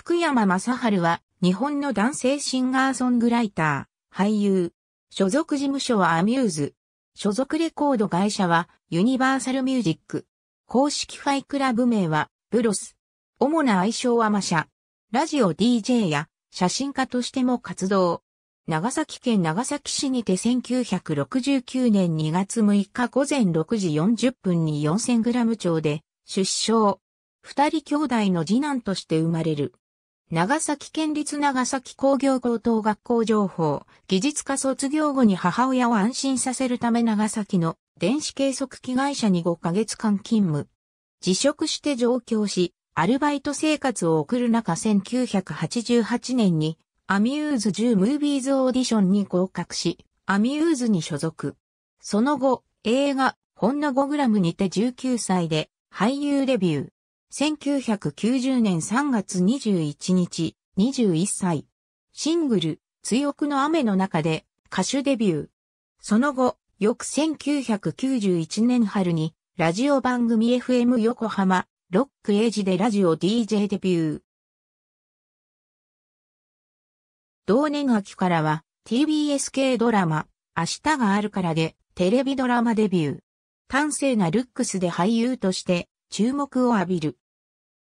福山雅治は、日本の男性シンガーソングライター、俳優。所属事務所はアミューズ。所属レコード会社は、ユニバーサルミュージック。公式ファイクラブ名は、ブロス。主な愛称はマシャ。ラジオ DJ や、写真家としても活動。長崎県長崎市にて1969年2月6日午前6時40分に4 0 0 0ム町で出生。二人兄弟の次男として生まれる。長崎県立長崎工業高等学校情報、技術科卒業後に母親を安心させるため長崎の電子計測機会社に5ヶ月間勤務。辞職して上京し、アルバイト生活を送る中1988年にアミューズ10ムービーズオーディションに合格し、アミューズに所属。その後、映画、ほんの5グラムにて19歳で俳優デビュー。1990年3月21日、21歳。シングル、追憶の雨の中で歌手デビュー。その後、翌1991年春に、ラジオ番組 FM 横浜、ロックエイジでラジオ DJ デビュー。同年秋からは、TBS 系ドラマ、明日があるからで、テレビドラマデビュー。端正なルックスで俳優として、注目を浴びる。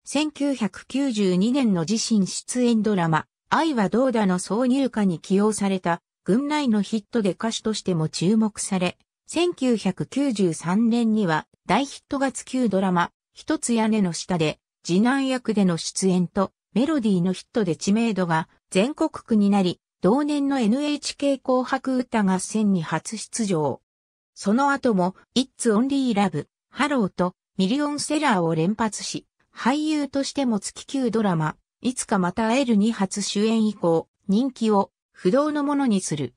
1992年の自身出演ドラマ、愛はどうだの挿入歌に起用された、軍内のヒットで歌手としても注目され、1993年には大ヒット月級ドラマ、一つ屋根の下で、次男役での出演と、メロディーのヒットで知名度が全国区になり、同年の NHK 紅白歌合戦に初出場。その後も、It's Only Love、ハローとミリオンセラーを連発し、俳優としても月級ドラマ、いつかまた会える2初主演以降、人気を不動のものにする。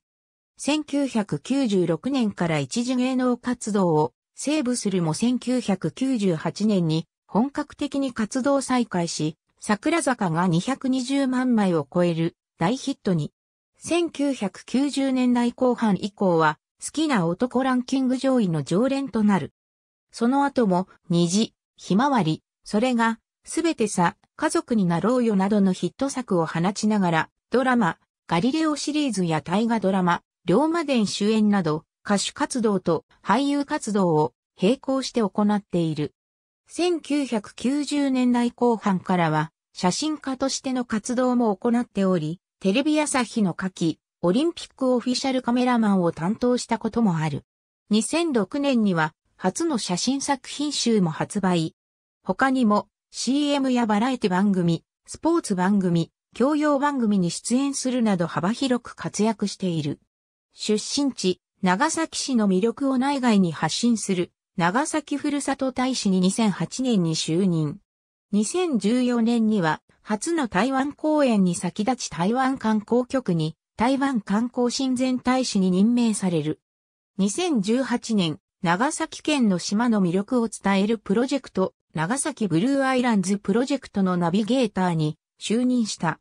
1996年から一時芸能活動をセーブするも1998年に本格的に活動再開し、桜坂が220万枚を超える大ヒットに。1990年代後半以降は好きな男ランキング上位の常連となる。その後も、虹、ひまわり、それが、すべてさ、家族になろうよなどのヒット作を放ちながら、ドラマ、ガリレオシリーズや大河ドラマ、龍馬伝主演など、歌手活動と俳優活動を並行して行っている。1990年代後半からは、写真家としての活動も行っており、テレビ朝日の下記、オリンピックオフィシャルカメラマンを担当したこともある。2006年には初の写真作品集も発売。他にも CM やバラエティ番組、スポーツ番組、教養番組に出演するなど幅広く活躍している。出身地、長崎市の魅力を内外に発信する、長崎ふるさと大使に2008年に就任。2014年には、初の台湾公演に先立ち台湾観光局に、台湾観光親善大使に任命される。2018年、長崎県の島の魅力を伝えるプロジェクト、長崎ブルーアイランズプロジェクトのナビゲーターに就任した。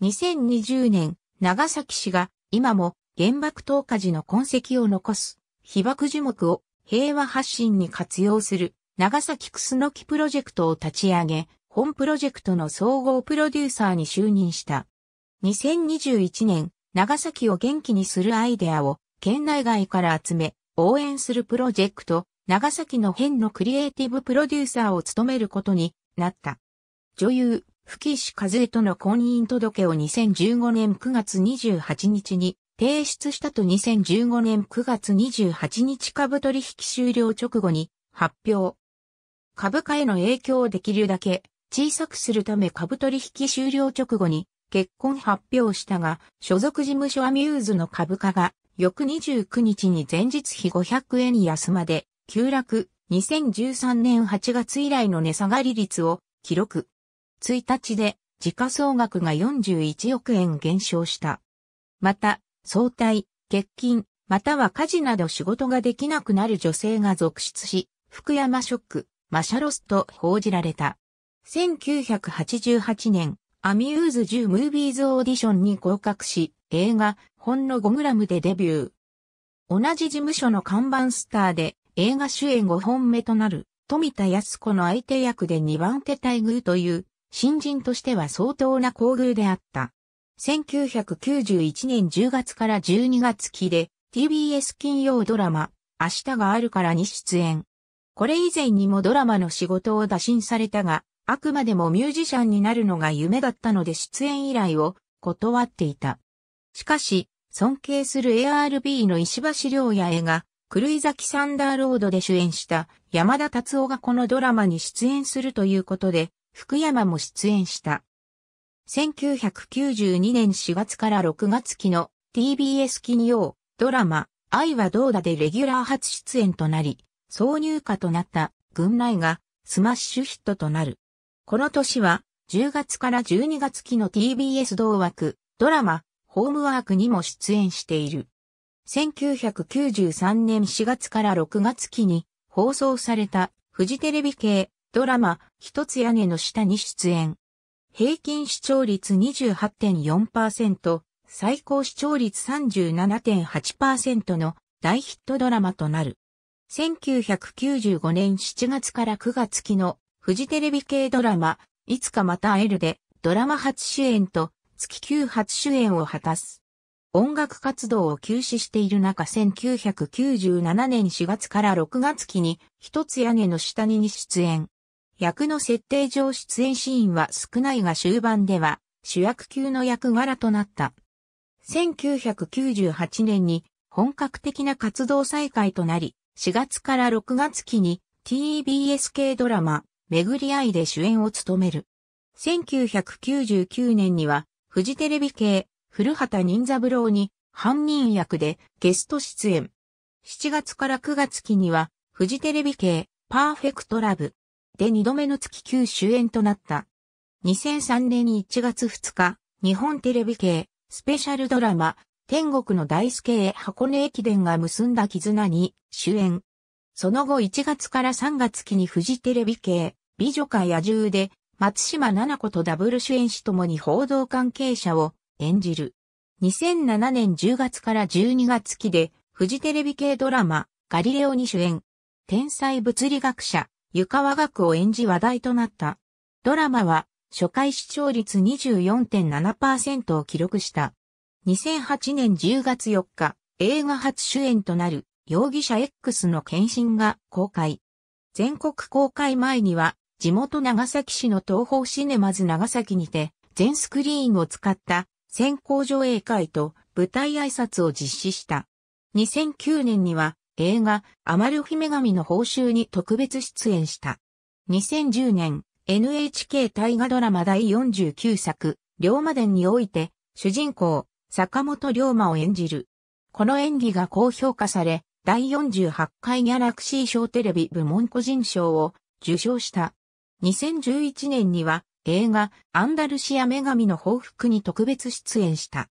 2020年、長崎市が今も原爆投下時の痕跡を残す被爆樹木を平和発信に活用する長崎クスノキプロジェクトを立ち上げ、本プロジェクトの総合プロデューサーに就任した。2021年、長崎を元気にするアイデアを県内外から集め、応援するプロジェクト、長崎の変のクリエイティブプロデューサーを務めることになった。女優、吹石和江との婚姻届を2015年9月28日に提出したと2015年9月28日株取引終了直後に発表。株価への影響をできるだけ小さくするため株取引終了直後に結婚発表したが、所属事務所アミューズの株価が翌29日に前日比500円安まで、急落、2013年8月以来の値下がり率を記録。1日で、時価総額が41億円減少した。また、早退、欠勤、または家事など仕事ができなくなる女性が続出し、福山ショック、マシャロスと報じられた。1988年、アミューズ10ムービーズオーディションに合格し、映画、ほんの 5g でデビュー。同じ事務所の看板スターで映画主演5本目となる富田康子の相手役で2番手待遇という新人としては相当な厚遇であった。1991年10月から12月期で TBS 金曜ドラマ明日があるからに出演。これ以前にもドラマの仕事を打診されたが、あくまでもミュージシャンになるのが夢だったので出演依頼を断っていた。しかし、尊敬する ARB の石橋良也絵が、狂い咲きサンダーロードで主演した山田達夫がこのドラマに出演するということで、福山も出演した。1992年4月から6月期の TBS 金曜ドラマ愛はどうだでレギュラー初出演となり、挿入歌となった群内がスマッシュヒットとなる。この年は10月から12月期の TBS 同枠ドラマホームワークにも出演している。1993年4月から6月期に放送されたフジテレビ系ドラマ一つ屋根の下に出演。平均視聴率28.4%、最高視聴率37.8%の大ヒットドラマとなる。1995年7月から9月期のフジテレビ系ドラマ、いつかまた会えるでドラマ初主演と月9初主演を果たす。音楽活動を休止している中1997年4月から6月期に一つ屋根の下にに出演。役の設定上出演シーンは少ないが終盤では主役級の役柄となった。1998年に本格的な活動再開となり、4月から6月期に TBS 系ドラマ、めぐり合いで主演を務める。1999年にはフジテレビ系、古畑任三郎に、犯人役でゲスト出演。7月から9月期には、フジテレビ系、パーフェクトラブ。で2度目の月9主演となった。2003年1月2日、日本テレビ系、スペシャルドラマ、天国の大助へ箱根駅伝が結んだ絆に主演。その後1月から3月期にフジテレビ系、美女か野獣で松島奈々子とダブル主演しともに報道関係者を演じる。2007年10月から12月期で、フジテレビ系ドラマ、ガリレオに主演。天才物理学者、湯川学を演じ話題となった。ドラマは、初回視聴率24.7%を記録した。2008年10月4日、映画初主演となる、容疑者 X の検診が公開。全国公開前には、地元長崎市の東方シネマズ長崎にて、全スクリーンを使った先行上映会と舞台挨拶を実施した。2009年には映画アマルフィ神の報酬に特別出演した。2010年 NHK 大河ドラマ第49作龍馬伝において主人公坂本龍馬を演じる。この演技が高評価され第48回ギャラクシー賞テレビ部門個人賞を受賞した。2011年には映画アンダルシア女神の報復に特別出演した。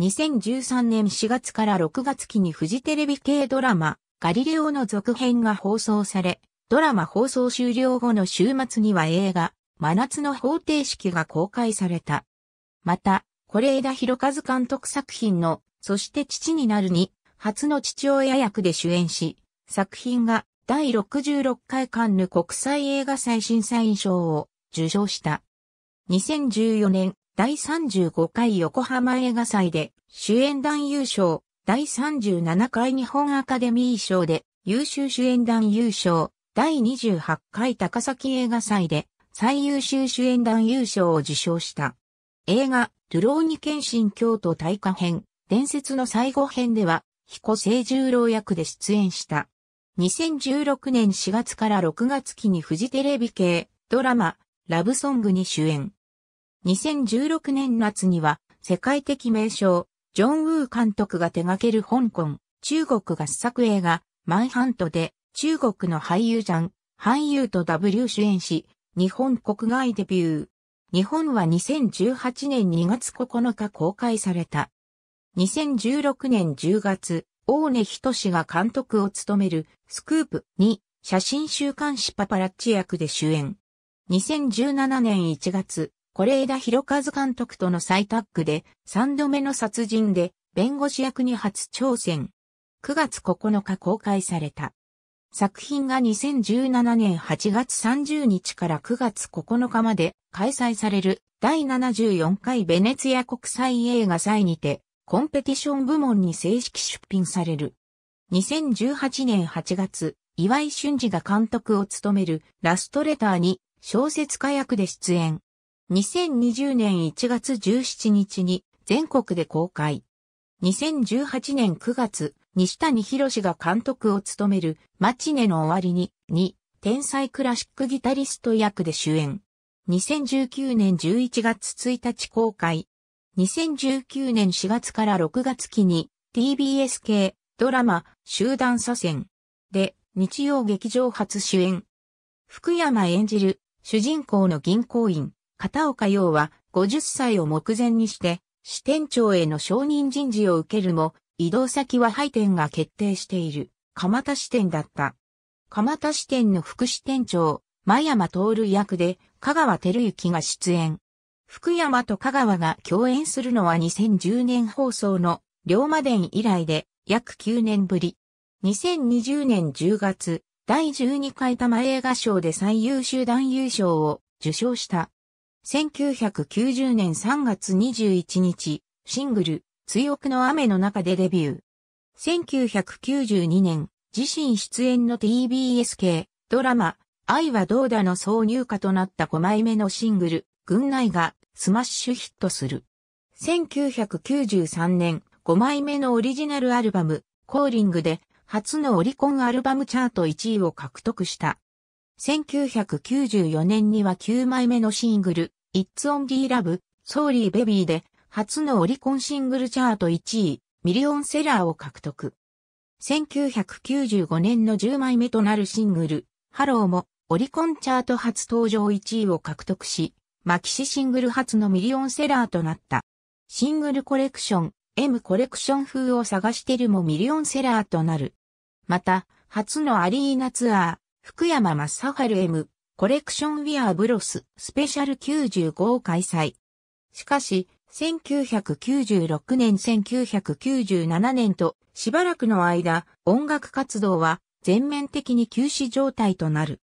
2013年4月から6月期にフジテレビ系ドラマガリレオの続編が放送され、ドラマ放送終了後の週末には映画真夏の方程式が公開された。また、是枝裕和監督作品のそして父になるに初の父親役で主演し、作品が第66回カンヌ国際映画祭審査員賞を受賞した。2014年第35回横浜映画祭で主演男優賞、第37回日本アカデミー賞で優秀主演男優賞、第28回高崎映画祭で最優秀主演男優賞を受賞した。映画、ゥローニケンシン京都大火編、伝説の最後編では、彦清十郎役で出演した。2016年4月から6月期にフジテレビ系ドラマ、ラブソングに主演。2016年夏には世界的名称ジョン・ウー監督が手掛ける香港、中国合作映画、マンハントで中国の俳優ジャン、俳優と W 主演し、日本国外デビュー。日本は2018年2月9日公開された。2016年10月、大根仁が監督を務めるスクープに写真週刊誌パパラッチ役で主演。2017年1月、是枝裕和監督との再タッグで3度目の殺人で弁護士役に初挑戦。9月9日公開された。作品が2017年8月30日から9月9日まで開催される第74回ベネツィア国際映画祭にてコンペティション部門に正式出品される。2018年8月、岩井俊二が監督を務めるラストレターに小説家役で出演。2020年1月17日に全国で公開。2018年9月、西谷博が監督を務めるマチネの終わりにに、天才クラシックギタリスト役で主演。2019年11月1日公開、2019年4月から6月期に TBS 系ドラマ集団左遷で日曜劇場初主演。福山演じる主人公の銀行員片岡洋は50歳を目前にして支店長への承認人事を受けるも移動先は廃店が決定している蒲田支店だった。蒲田支店の副支店長、真山徹役で香川照之が出演。福山と香川が共演するのは2010年放送の龍馬伝以来で約9年ぶり。2020年10月、第12回玉映画賞で最優秀男優賞を受賞した。1990年3月21日、シングル、追憶の雨の中でデビュー。1992年、自身出演の TBS 系、ドラマ、愛はどうだの挿入歌となった5枚目のシングル、軍内がスマッシュヒットする。1993年、5枚目のオリジナルアルバム、コーリングで、初のオリコンアルバムチャート1位を獲得した。1994年には9枚目のシングル、It's Only Love, Sorry Baby で、初のオリコンシングルチャート1位、ミリオンセラーを獲得。1995年の10枚目となるシングル、ハローもオリコンチャート初登場1位を獲得し、マキシシングル初のミリオンセラーとなった。シングルコレクション、M コレクション風を探してるもミリオンセラーとなる。また、初のアリーナツアー、福山ァ治 M コレクションウィアーブロススペシャル95を開催。しかし、1996年1997年としばらくの間、音楽活動は全面的に休止状態となる。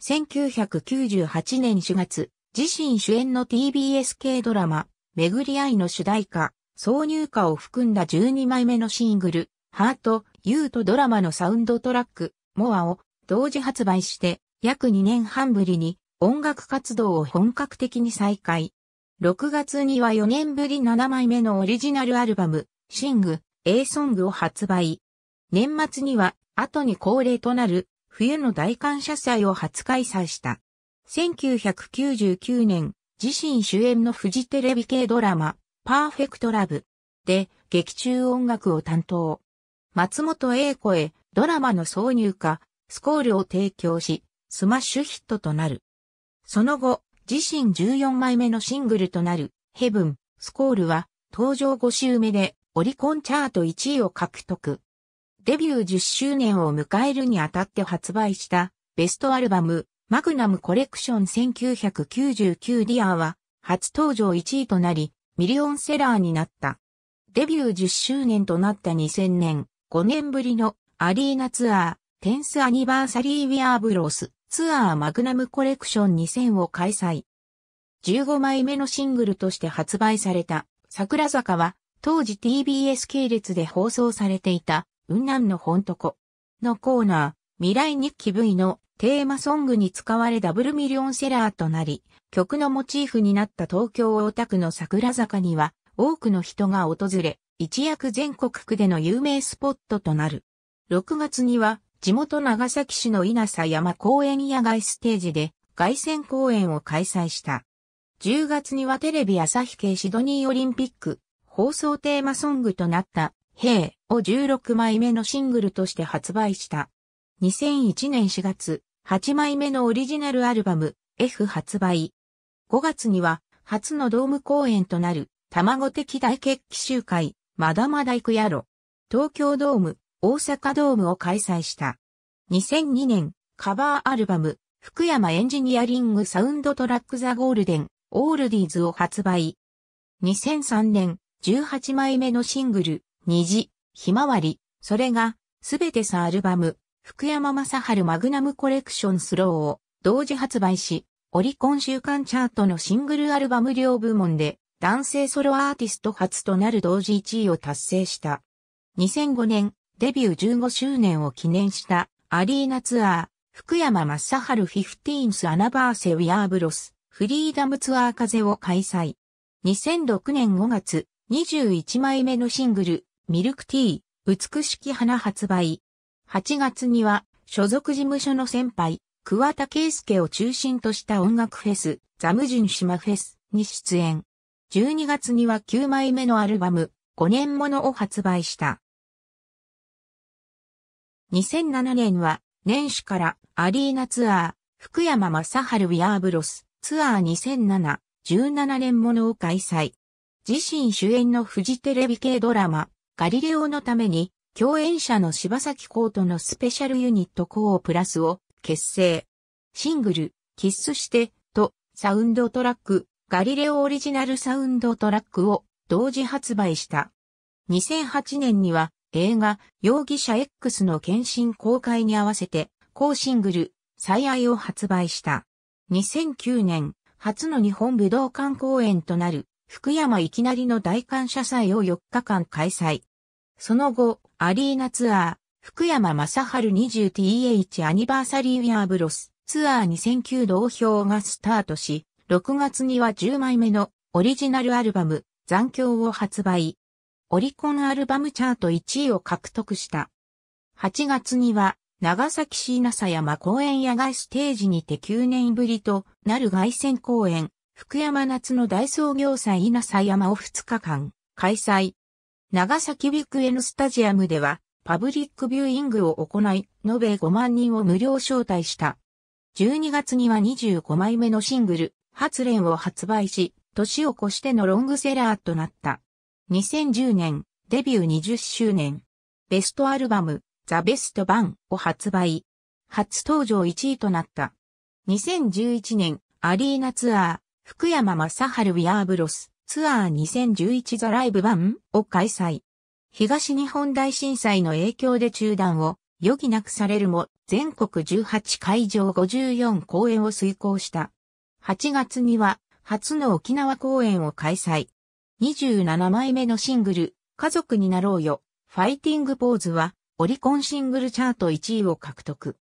1998年4月、自身主演の TBS 系ドラマ、めぐり合いの主題歌、挿入歌を含んだ12枚目のシングル、ハート、ユーとドラマのサウンドトラック、モアを同時発売して約2年半ぶりに音楽活動を本格的に再開。6月には4年ぶり7枚目のオリジナルアルバム、シング、A ソングを発売。年末には後に恒例となる冬の大感謝祭を初開催した。1999年、自身主演のフジテレビ系ドラマ、パーフェクトラブで劇中音楽を担当。松本英子へドラマの挿入歌、スコールを提供し、スマッシュヒットとなる。その後、自身14枚目のシングルとなる、ヘブン、スコールは、登場5週目で、オリコンチャート1位を獲得。デビュー10周年を迎えるにあたって発売した、ベストアルバム、マグナムコレクション1999ディアーは初登場1位となりミリオンセラーになった。デビュー10周年となった2000年、5年ぶりのアリーナツアー、テンスアニバーサリーウィアーブロスツアーマグナムコレクション2000を開催。15枚目のシングルとして発売された桜坂は当時 TBS 系列で放送されていた雲南の本とこのコーナー未来日記 V のテーマソングに使われダブルミリオンセラーとなり、曲のモチーフになった東京大田区の桜坂には多くの人が訪れ、一躍全国区での有名スポットとなる。6月には地元長崎市の稲佐山公園野外ステージで外線公演を開催した。10月にはテレビ朝日系シドニーオリンピック放送テーマソングとなった、ヘイを16枚目のシングルとして発売した。2001年4月、8枚目のオリジナルアルバム、F 発売。5月には、初のドーム公演となる、卵的大決起集会、まだまだ行くやろ。東京ドーム、大阪ドームを開催した。2002年、カバーアルバム、福山エンジニアリングサウンドトラックザゴールデン、オールディーズを発売。2003年、18枚目のシングル、虹、ひまわり、それが、すべてさアルバム、福山雅治マグナムコレクションスローを同時発売し、オリコン週間チャートのシングルアルバム両部門で男性ソロアーティスト初となる同時1位を達成した。2005年デビュー15周年を記念したアリーナツアー、福山雅治 15th アナバーセウィアーブロス、フリーダムツアー風を開催。2006年5月、21枚目のシングル、ミルクティー、美しき花発売。8月には、所属事務所の先輩、桑田圭介を中心とした音楽フェス、ザムジュン島フェスに出演。12月には9枚目のアルバム、5年ものを発売した。2007年は、年始からアリーナツアー、福山雅治ウィアーブロスツアー2007、17年ものを開催。自身主演のフジテレビ系ドラマ、ガリレオのために共演者の柴崎コーとのスペシャルユニットコープラスを結成。シングル、キッスしてとサウンドトラック、ガリレオオリジナルサウンドトラックを同時発売した。2008年には映画容疑者 X の検診公開に合わせて、高シングル、最愛を発売した。2009年、初の日本武道館公演となる、福山いきなりの大感謝祭を4日間開催。その後、アリーナツアー、福山雅春 20th アニバーサリーウィアーブロスツアー2009同票がスタートし、6月には10枚目のオリジナルアルバム残響を発売。オリコンアルバムチャート1位を獲得した。8月には長崎市稲佐山公園野外ステージにて9年ぶりとなる外線公演、福山夏の大創業祭稲佐山を2日間開催。長崎ビッグエヌスタジアムでは、パブリックビューイングを行い、延べ5万人を無料招待した。12月には25枚目のシングル、発連を発売し、年を越してのロングセラーとなった。2010年、デビュー20周年。ベストアルバム、ザ・ベスト・バンを発売。初登場1位となった。2011年、アリーナツアー、福山雅治ウィアーブロス、ツアー2011ザライブ版を開催。東日本大震災の影響で中断を余儀なくされるも全国18会場54公演を遂行した。8月には初の沖縄公演を開催。27枚目のシングル、家族になろうよ、ファイティングポーズはオリコンシングルチャート1位を獲得。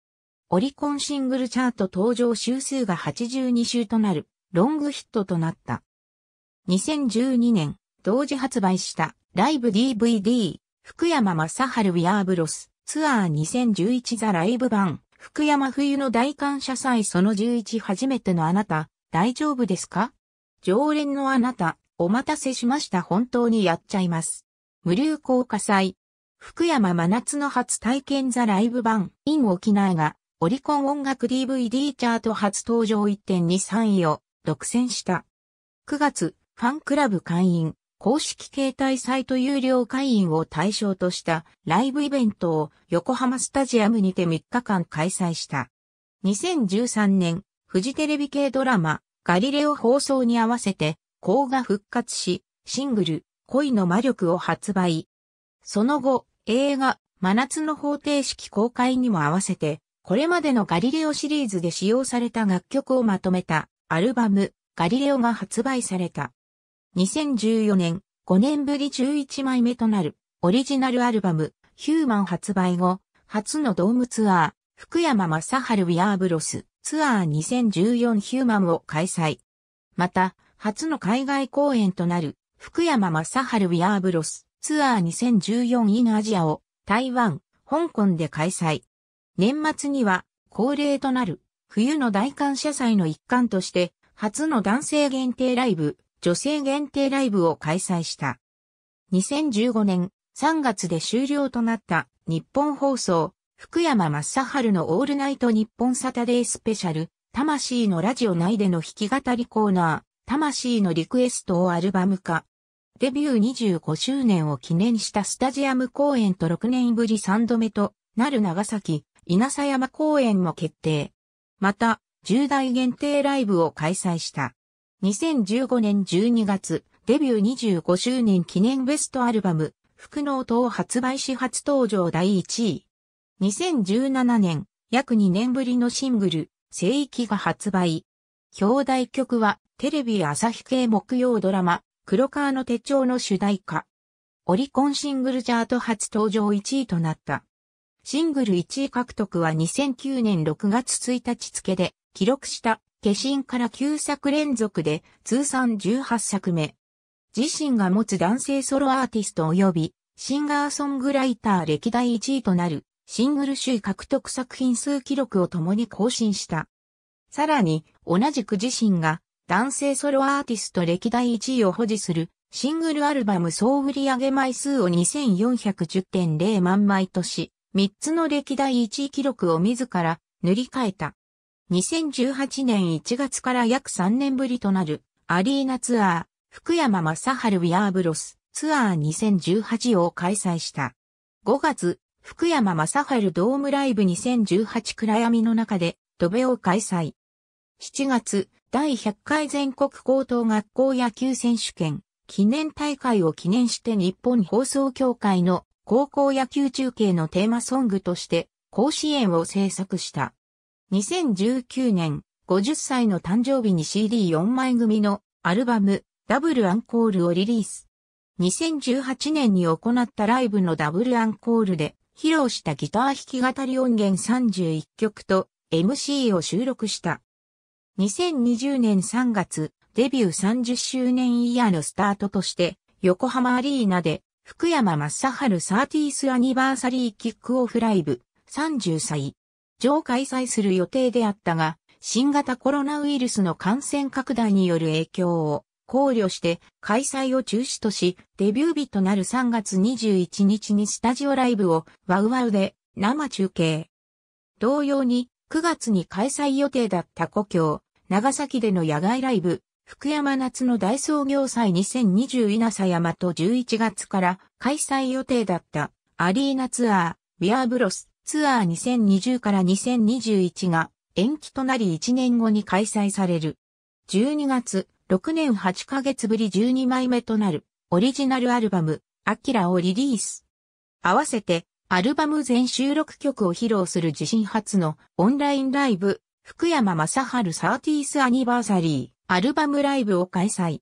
オリコンシングルチャート登場週数が82週となるロングヒットとなった。2012年、同時発売したライブ DVD、福山雅治ウィアーブロスツアー2011ザライブ版、福山冬の大感謝祭その11初めてのあなた、大丈夫ですか常連のあなた、お待たせしました本当にやっちゃいます。無流行火祭。福山真夏の初体験ザライブ版 in 沖縄がオリコン音楽 DVD チャート初登場1.23位を独占した。9月ファンクラブ会員、公式携帯サイト有料会員を対象としたライブイベントを横浜スタジアムにて3日間開催した。2013年、フジテレビ系ドラマ、ガリレオ放送に合わせて、甲が復活し、シングル、恋の魔力を発売。その後、映画、真夏の方程式公開にも合わせて、これまでのガリレオシリーズで使用された楽曲をまとめたアルバム、ガリレオが発売された。2014年、5年ぶり11枚目となる、オリジナルアルバム、ヒューマン発売後、初のドームツアー、福山正春ウィアーブロス、ツアー2014ヒューマンを開催。また、初の海外公演となる、福山正春ウィアーブロス、ツアー2014イ n アジアを、台湾、香港で開催。年末には、恒例となる、冬の大感謝祭の一環として、初の男性限定ライブ、女性限定ライブを開催した。2015年3月で終了となった日本放送、福山雅治のオールナイト日本サタデースペシャル、魂のラジオ内での弾き語りコーナー、魂のリクエストをアルバム化。デビュー25周年を記念したスタジアム公演と6年ぶり3度目となる長崎、稲佐山公演も決定。また、10代限定ライブを開催した。2015年12月、デビュー25周年記念ベストアルバム、福の音を発売し初登場第1位。2017年、約2年ぶりのシングル、聖域が発売。表題曲は、テレビ朝日系木曜ドラマ、黒川の手帳の主題歌。オリコンシングルチャート初登場1位となった。シングル1位獲得は2009年6月1日付で記録した化身から9作連続で通算18作目。自身が持つ男性ソロアーティスト及びシンガーソングライター歴代1位となるシングル首位獲得作品数記録を共に更新した。さらに同じく自身が男性ソロアーティスト歴代1位を保持するシングルアルバム総売上枚数を2410.0万枚とし、3つの歴代1位記録を自ら塗り替えた。2018年1月から約3年ぶりとなるアリーナツアー、福山雅治ウィアーブロスツアー2018を開催した。5月、福山雅治ドームライブ2018暗闇の中で、ドベを開催。7月、第100回全国高等学校野球選手権記念大会を記念して日本放送協会の高校野球中継のテーマソングとして甲子園を制作した。2019年50歳の誕生日に CD4 枚組のアルバムダブルアンコールをリリース。2018年に行ったライブのダブルアンコールで披露したギター弾き語り音源31曲と MC を収録した。2020年3月、デビュー30周年イヤーのスタートとして、横浜アリーナで、福山雅治サーティースアニバーサリーキックオフライブ、30歳、上開催する予定であったが、新型コロナウイルスの感染拡大による影響を考慮して開催を中止とし、デビュー日となる3月21日にスタジオライブをワウワウで生中継。同様に9月に開催予定だった故郷、長崎での野外ライブ、福山夏の大創業祭2020稲佐山と11月から開催予定だったアリーナツアー、ウィアーブロスツアー2020から2021が延期となり1年後に開催される。12月、6年8ヶ月ぶり12枚目となるオリジナルアルバム、アキラをリリース。合わせて、アルバム全収録曲を披露する自身初のオンラインライブ、福山雅治 30th アニバーサリーアルバムライブを開催。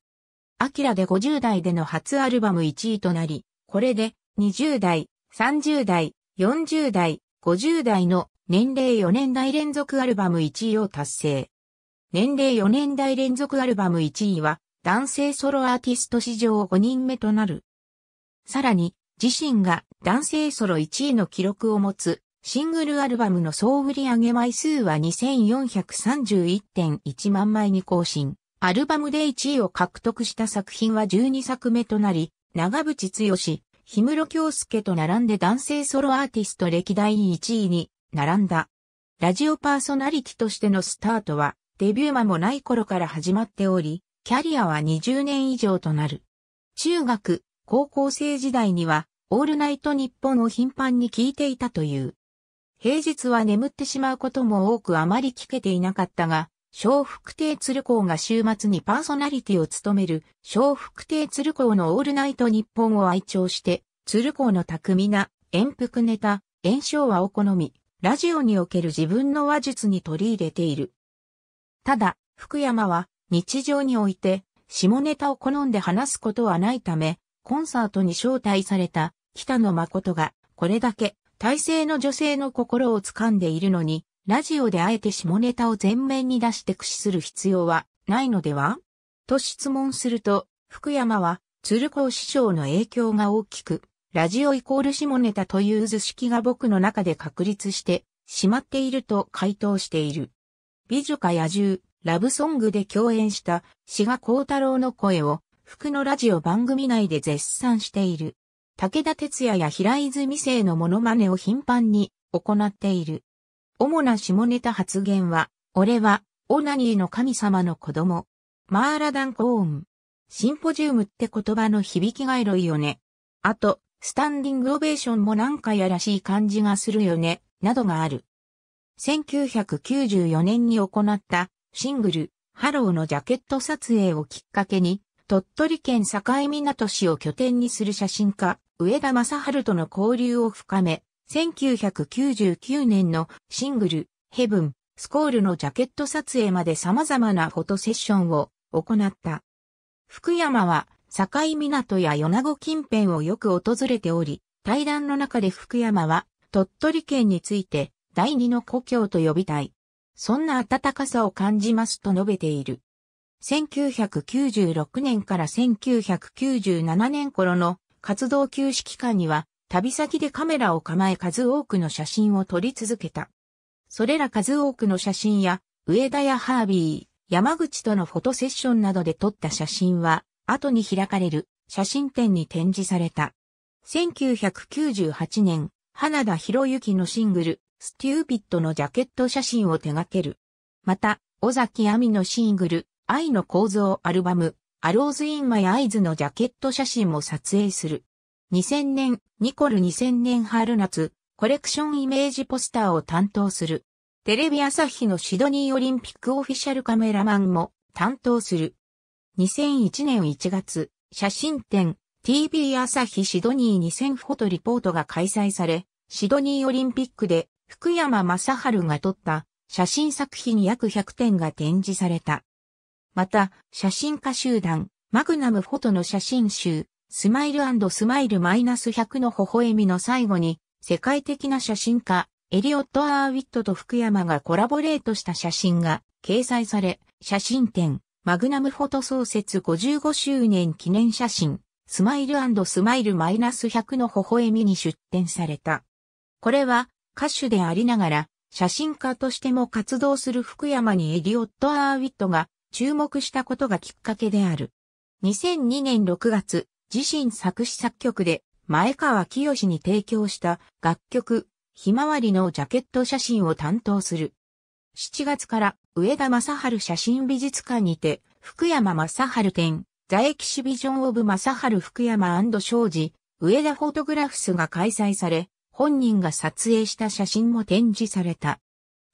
アキラで50代での初アルバム1位となり、これで20代、30代、40代、50代の年齢4年代連続アルバム1位を達成。年齢4年代連続アルバム1位は男性ソロアーティスト史上5人目となる。さらに自身が男性ソロ1位の記録を持つシングルアルバムの総売上枚数は2431.1万枚に更新。アルバムで1位を獲得した作品は12作目となり、長渕剛、氷室京介と並んで男性ソロアーティスト歴代1位に並んだ。ラジオパーソナリティとしてのスタートはデビュー間もない頃から始まっており、キャリアは20年以上となる。中学、高校生時代にはオールナイト日本を頻繁に聞いていたという。平日は眠ってしまうことも多くあまり聞けていなかったが、小福亭鶴光が週末にパーソナリティを務める、小福亭鶴光のオールナイト日本を愛聴して、鶴光の巧みな、演服ネタ、演唱はお好み、ラジオにおける自分の話術に取り入れている。ただ、福山は、日常において、下ネタを好んで話すことはないため、コンサートに招待された、北野誠が、これだけ、体制の女性の心を掴んでいるのに、ラジオであえて下ネタを前面に出して駆使する必要はないのではと質問すると、福山は、鶴光師匠の影響が大きく、ラジオイコール下ネタという図式が僕の中で確立してしまっていると回答している。美女か野獣、ラブソングで共演した志賀幸太郎の声を服のラジオ番組内で絶賛している。武田哲也や平泉生のモノマネを頻繁に行っている。主な下ネタ発言は、俺は、オナニーの神様の子供。マーラダンコーン。シンポジウムって言葉の響きがエロいよね。あと、スタンディングオベーションもなんかやらしい感じがするよね、などがある。1994年に行ったシングル、ハローのジャケット撮影をきっかけに、鳥取県境港市を拠点にする写真家、上田正春との交流を深め、1999年のシングル、ヘブン、スコールのジャケット撮影まで様々なフォトセッションを行った。福山は境港や米子近辺をよく訪れており、対談の中で福山は鳥取県について第二の故郷と呼びたい。そんな暖かさを感じますと述べている。1996年から1997年頃の活動休止期間には旅先でカメラを構え数多くの写真を撮り続けた。それら数多くの写真や、上田やハービー、山口とのフォトセッションなどで撮った写真は、後に開かれる写真展に展示された。1998年、花田博之のシングル、ステューピットのジャケット写真を手掛ける。また、尾崎亜美のシングル、愛の構造アルバム、アローズインマイアイズのジャケット写真も撮影する。2000年、ニコル2000年春夏、コレクションイメージポスターを担当する。テレビ朝日のシドニーオリンピックオフィシャルカメラマンも担当する。2001年1月、写真展 TV 朝日シドニー2000フォトリポートが開催され、シドニーオリンピックで福山雅治が撮った写真作品約100点が展示された。また、写真家集団、マグナムフォトの写真集、スマイルスマイル -100 の微笑みの最後に、世界的な写真家、エリオット・アーウィットと福山がコラボレートした写真が掲載され、写真展、マグナムフォト創設55周年記念写真、スマイルスマイル -100 の微笑みに出展された。これは歌手でありながら、写真家としても活動する福山にエリオット・アーウィットが注目したことがきっかけである。2002年6月、自身作詞作曲で前川清に提供した楽曲、ひまわりのジャケット写真を担当する。7月から上田正春写真美術館にて、福山正春展、ザエキシビジョンオブ正春福山庄司、上田フォトグラフスが開催され、本人が撮影した写真も展示された。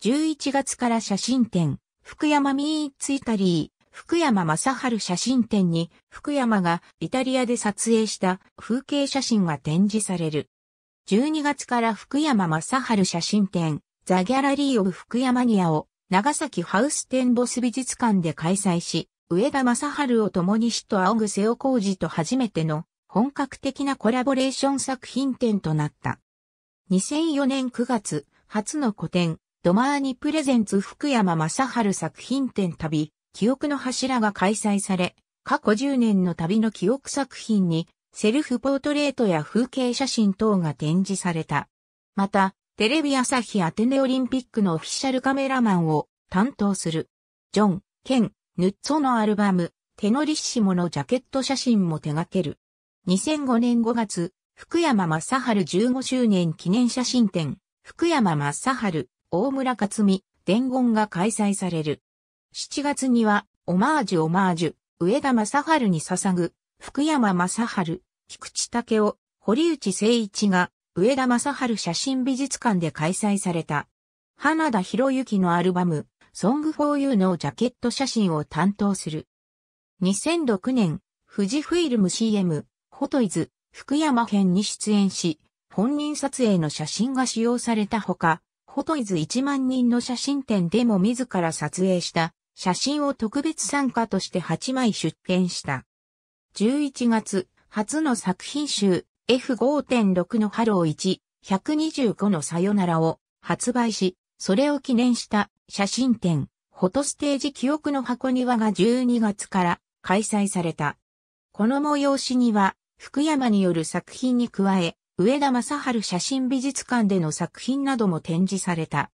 11月から写真展、福山ミーツイタリ福山雅治写真展に、福山がイタリアで撮影した風景写真が展示される。12月から福山雅治写真展、ザ・ギャラリー・オブ・福山ニアを長崎ハウステンボス美術館で開催し、上田正治を共に死と仰ぐ瀬尾浩二と初めての本格的なコラボレーション作品展となった。2004年9月、初の個展、ドマーニプレゼンツ福山正治作品展旅、記憶の柱が開催され、過去10年の旅の記憶作品に、セルフポートレートや風景写真等が展示された。また、テレビ朝日アテネオリンピックのオフィシャルカメラマンを担当する、ジョン、ケン、ヌッツォのアルバム、テノリッシモのジャケット写真も手掛ける。2005年5月、福山雅治15周年記念写真展、福山雅治、大村克美、伝言が開催される。7月には、オマージュオマージュ、上田正春に捧ぐ、福山正春、菊池武雄、堀内誠一が、上田正春写真美術館で開催された。花田博之のアルバム、ソングフォーユーのジャケット写真を担当する。2006年、富士フィルム CM、ホトイズ、福山編に出演し、本人撮影の写真が使用されたほか、ホトイズ1万人の写真展でも自ら撮影した写真を特別参加として8枚出展した。11月、初の作品集 F5.6 のハロー1、125のさよならを発売し、それを記念した写真展、フォトステージ記憶の箱庭が12月から開催された。この催しには、福山による作品に加え、上田正春写真美術館での作品なども展示された。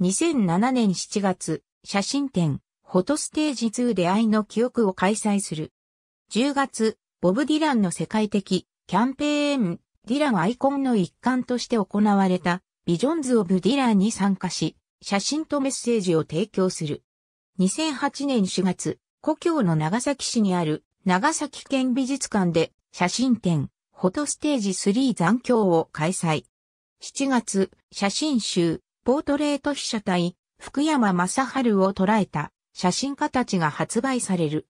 2007年7月、写真展、フォトステージ2で愛の記憶を開催する。10月、ボブ・ディランの世界的キャンペーン、ディランアイコンの一環として行われたビジョンズ・オブ・ディランに参加し、写真とメッセージを提供する。2008年4月、故郷の長崎市にある長崎県美術館で写真展、フォトステージ3残響を開催。7月、写真集、ポートレート被写体、福山雅治を捉えた写真家たちが発売される。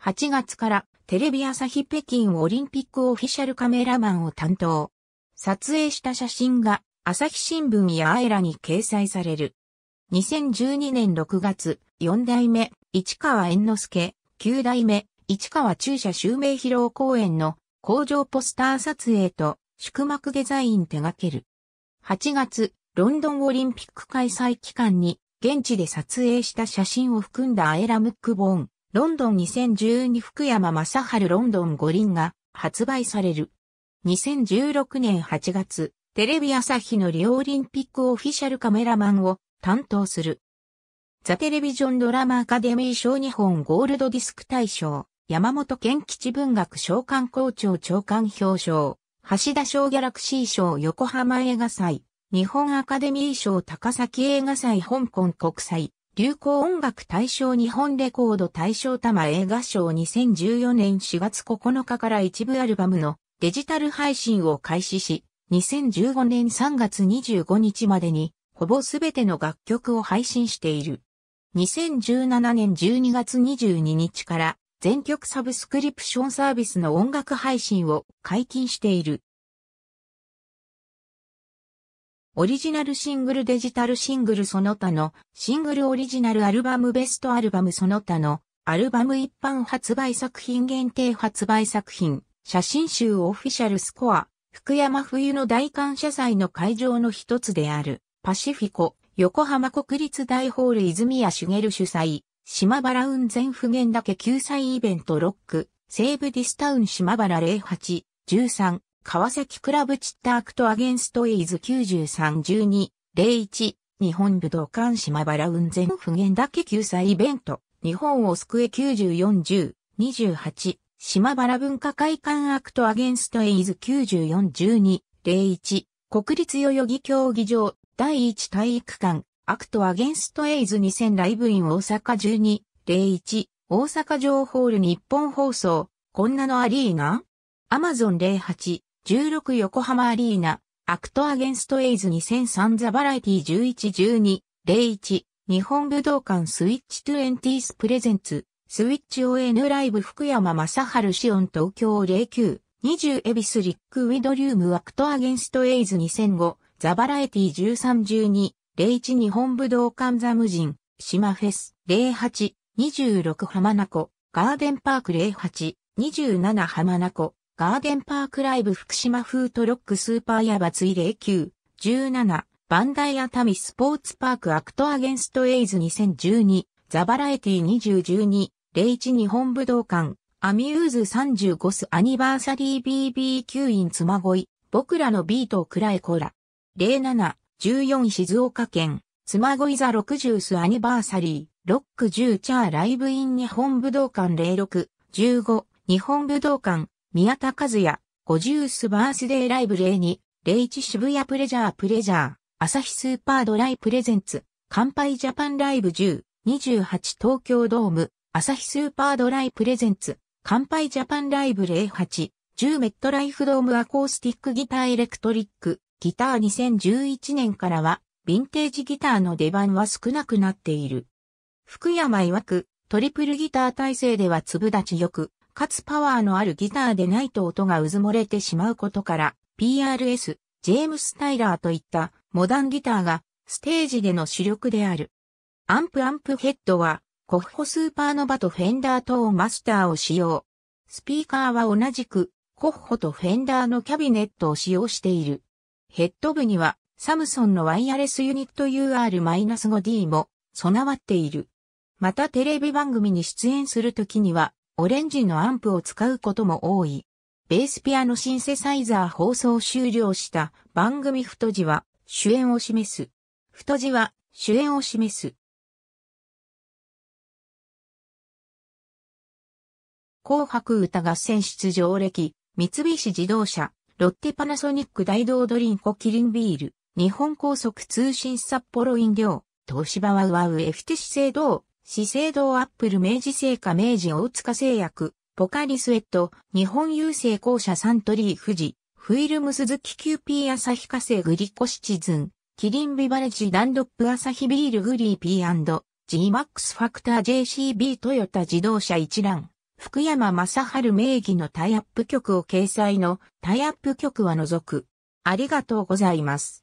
8月からテレビ朝日北京オリンピックオフィシャルカメラマンを担当。撮影した写真が朝日新聞やアイラに掲載される。2012年6月、4代目、市川猿之助、9代目、市川中車襲名披露公演の工場ポスター撮影と宿泊デザイン手掛ける。8月、ロンドンオリンピック開催期間に現地で撮影した写真を含んだアエラムック本、ロンドン2012福山雅治ロンドン五輪が発売される。2016年8月、テレビ朝日のリオオリンピックオフィシャルカメラマンを担当する。ザ・テレビジョンドラマアカデミー賞日本ゴールドディスク大賞、山本健吉文学賞喚校長長官表彰、橋田賞ギャラクシー賞横浜映画祭。日本アカデミー賞高崎映画祭香港国際流行音楽大賞日本レコード大賞多摩映画賞2014年4月9日から一部アルバムのデジタル配信を開始し、2015年3月25日までにほぼすべての楽曲を配信している。2017年12月22日から全曲サブスクリプションサービスの音楽配信を解禁している。オリジナルシングルデジタルシングルその他のシングルオリジナルアルバムベストアルバムその他のアルバム一般発売作品限定発売作品写真集オフィシャルスコア福山冬の大感謝祭の会場の一つであるパシフィコ横浜国立大ホール泉谷茂主催島原雲全普賢岳救済イベントロック西ブディスタウン島原08 13川崎クラブチッタークトアゲンストエイズ931201日本武道館島原雲仙普賢岳救済イベント日本を救え941028島原文化会館アクトアゲンストエイズ941201国立代々木競技場第1体育館アクトアゲンストエイズ2000ライブイン大阪1201大阪城ホール日本放送こんなのアリーナアマゾン08 16横浜アリーナ、アクトアゲンストエイズ2003ザバラエティ1112、01、日本武道館スイッチ20スプレゼンツ、スイッチ ON ライブ福山正春シオン東京09、20エビスリックウィドリウムアクトアゲンストエイズ2005、ザバラエティ1312、01日本武道館ザムジン、島フェス08、26浜名湖、ガーデンパーク08、27浜名湖、ガーデンパークライブ福島フートロックスーパーヤバツイレイ9 17、バンダイアタミスポーツパークアクトアゲンストエイズ2012、ザバラエティ2012、イチ日本武道館、アミューズ35スアニバーサリー BBQ インつまごい、僕らのビートをくらえこら。07、14静岡県、つまごいザ60スアニバーサリー、ロック10チャーライブイン日本武道館06、15、日本武道館、宮田和也、五十スバースデーライブレーに、01渋谷プレジャープレジャー、朝日スーパードライプレゼンツ、乾杯ジャパンライブ10、28東京ドーム、朝日スーパードライプレゼンツ、乾杯ジャパンライブ08、10メットライフドームアコースティックギターエレクトリック、ギター2011年からは、ヴィンテージギターの出番は少なくなっている。福山曰く、トリプルギター体制では粒立ちよく、かつパワーのあるギターでないと音が渦漏れてしまうことから、PRS、ジェームス・タイラーといったモダンギターがステージでの主力である。アンプアンプヘッドは、コフホスーパーノバとフェンダートーンマスターを使用。スピーカーは同じく、コッホとフェンダーのキャビネットを使用している。ヘッド部には、サムソンのワイヤレスユニット UR-5D も備わっている。またテレビ番組に出演するときには、オレンジのアンプを使うことも多い。ベースピアノシンセサイザー放送終了した番組太字は主演を示す。太字は主演を示す。紅白歌合戦出場歴、三菱自動車、ロッテパナソニック大道ドリンコキリンビール、日本高速通信札幌飲料、東芝はウワウエフテシ製銅、資生堂アップル明治製菓明治大塚製薬、ポカリスエット、日本郵政公社サントリー富士、フィルム鈴木キューピー朝日化成グリコシチズン、キリンビバレッジダンロップ朝日ビールグリーピー g m a x ファクター JCB トヨタ自動車一覧。福山雅春名義のタイアップ曲を掲載のタイアップ曲は除く。ありがとうございます。